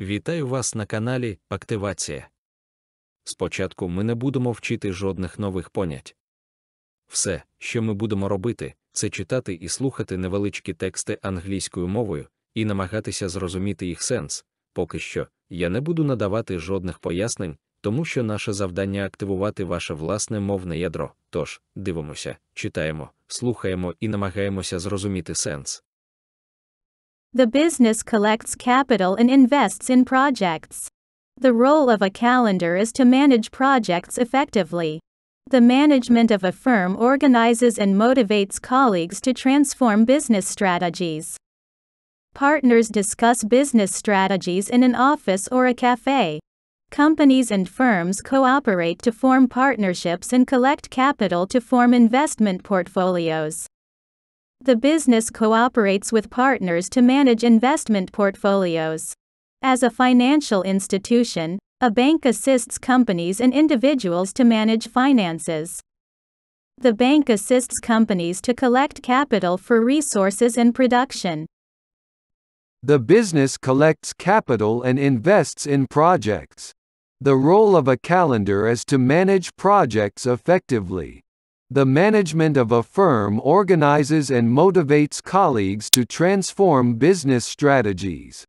Вітаю вас на каналі Активація. Спочатку ми не будемо вчити жодних нових понять. Все, що ми будемо робити, це читати і слухати невеличкі тексти англійською мовою і намагатися зрозуміти їх сенс. Поки що я не буду надавати жодних пояснень, тому що наше завдання активувати ваше власне мовне ядро. Тож дивимося, читаємо, слухаємо і намагаємося зрозуміти сенс. The business collects capital and invests in projects. The role of a calendar is to manage projects effectively. The management of a firm organizes and motivates colleagues to transform business strategies. Partners discuss business strategies in an office or a cafe. Companies and firms cooperate to form partnerships and collect capital to form investment portfolios. The business cooperates with partners to manage investment portfolios. As a financial institution, a bank assists companies and individuals to manage finances. The bank assists companies to collect capital for resources and production. The business collects capital and invests in projects. The role of a calendar is to manage projects effectively. The management of a firm organizes and motivates colleagues to transform business strategies.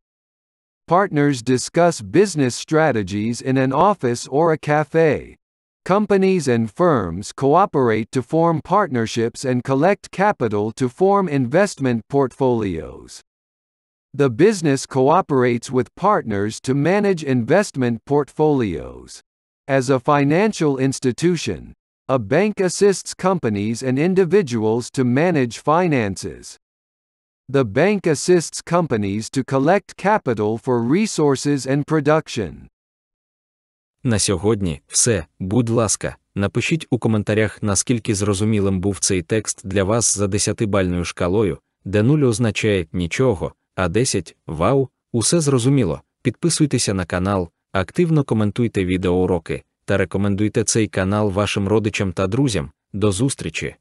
Partners discuss business strategies in an office or a cafe. Companies and firms cooperate to form partnerships and collect capital to form investment portfolios. The business cooperates with partners to manage investment portfolios. As a financial institution, A bank assists companies and individuals to manage finances. The bank assists companies to collect capital for resources and production. На сьогодні все, будь ласка, напишіть у коментарях, наскільки зрозумілим був цей текст для вас за 10-бальною шкалою, де 0 означає нічого, а 10 вау, усе зрозуміло. Підписуйтеся на канал, активно коментуйте відеоуроки, та рекомендуйте цей канал вашим родичам та друзям. До зустрічі!